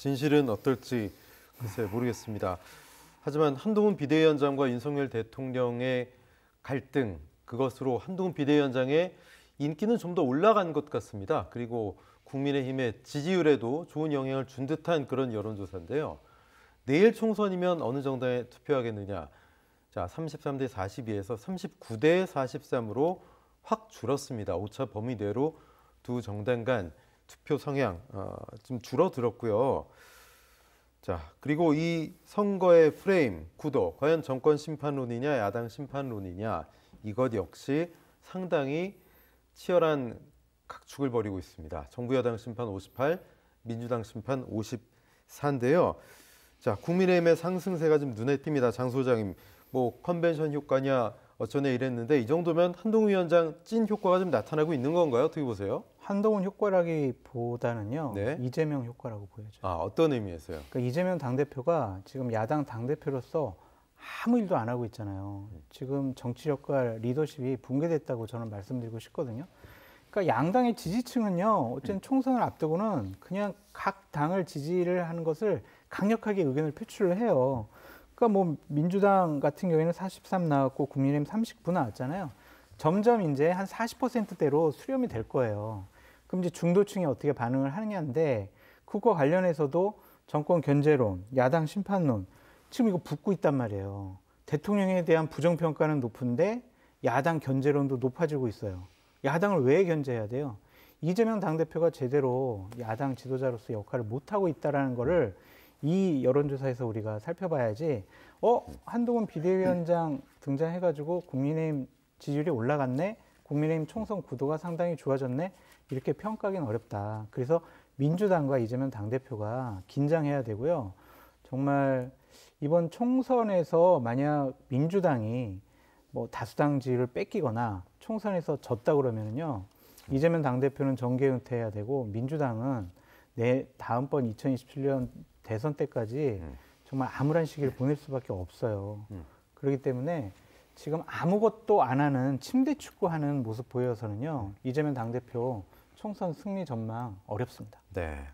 진실은 어떨지 글쎄 모르겠습니다. 하지만 한동훈 비대위원장과 윤석열 대통령의 갈등 그것으로 한동훈 비대위원장의 인기는 좀 더 올라간 것 같습니다. 그리고 국민의힘의 지지율에도 좋은 영향을 준 듯한 그런 여론조사인데요. 내일 총선이면 어느 정당에 투표하겠느냐. 자, 33대 42에서 39대 43으로 확 줄었습니다. 오차 범위 내로 두 정당 간 투표 성향 어, 줄어들었고요. 자 그리고 이 선거의 프레임 구도 과연 정권 심판론이냐 야당 심판론이냐 이것 역시 상당히 치열한 각축을 벌이고 있습니다. 정부 여당 심판 58, 민주당 심판 54인데요. 자 국민의힘의 상승세가 좀 눈에 띕니다. 장 소장님 뭐 컨벤션 효과냐 어쩌네 이랬는데 이 정도면 한동훈 위원장 찐 효과가 좀 나타나고 있는 건가요? 어떻게 보세요? 한동훈 효과라기보다는요 네. 이재명 효과라고 보여져요. 아 어떤 의미에서요? 그러니까 이재명 당 대표가 지금 야당 당 대표로서 아무 일도 안 하고 있잖아요. 음. 지금 정치력과 리더십이 붕괴됐다고 저는 말씀드리고 싶거든요. 그러니까 양당의 지지층은요, 어쨌든 음. 총선을 앞두고는 그냥 각 당을 지지를 하는 것을 강력하게 의견을 표출을 해요. 그러니까 뭐 민주당 같은 경우에는 43 나왔고 국민의힘 39 나왔잖아요. 점점 이제 한 40%대로 수렴이 될 거예요. 그럼 이제 중도층이 어떻게 반응을 하느냐인데 그거 관련해서도 정권 견제론, 야당 심판론 지금 이거 붙고 있단 말이에요. 대통령에 대한 부정 평가는 높은데 야당 견제론도 높아지고 있어요. 야당을 왜 견제해야 돼요? 이재명 당대표가 제대로 야당 지도자로서 역할을 못하고 있다라는 거를 음. 이 여론조사에서 우리가 살펴봐야지 어 한동훈 비대위원장 등장해가지고 국민의힘 지지율이 올라갔네 국민의힘 총선 구도가 상당히 좋아졌네 이렇게 평가하기는 어렵다 그래서 민주당과 이재명 당대표가 긴장해야 되고요 정말 이번 총선에서 만약 민주당이 뭐 다수당 지지를 뺏기거나 총선에서 졌다 그러면은요 이재명 당대표는 정계 은퇴해야 되고 민주당은 내 다음번 2027년 대선 때까지 음. 정말 암울한 시기를 네. 보낼 수밖에 없어요. 음. 그렇기 때문에 지금 아무것도 안 하는 침대 축구하는 모습 보여서는요 음. 이재명 당 대표 총선 승리 전망 어렵습니다. 네.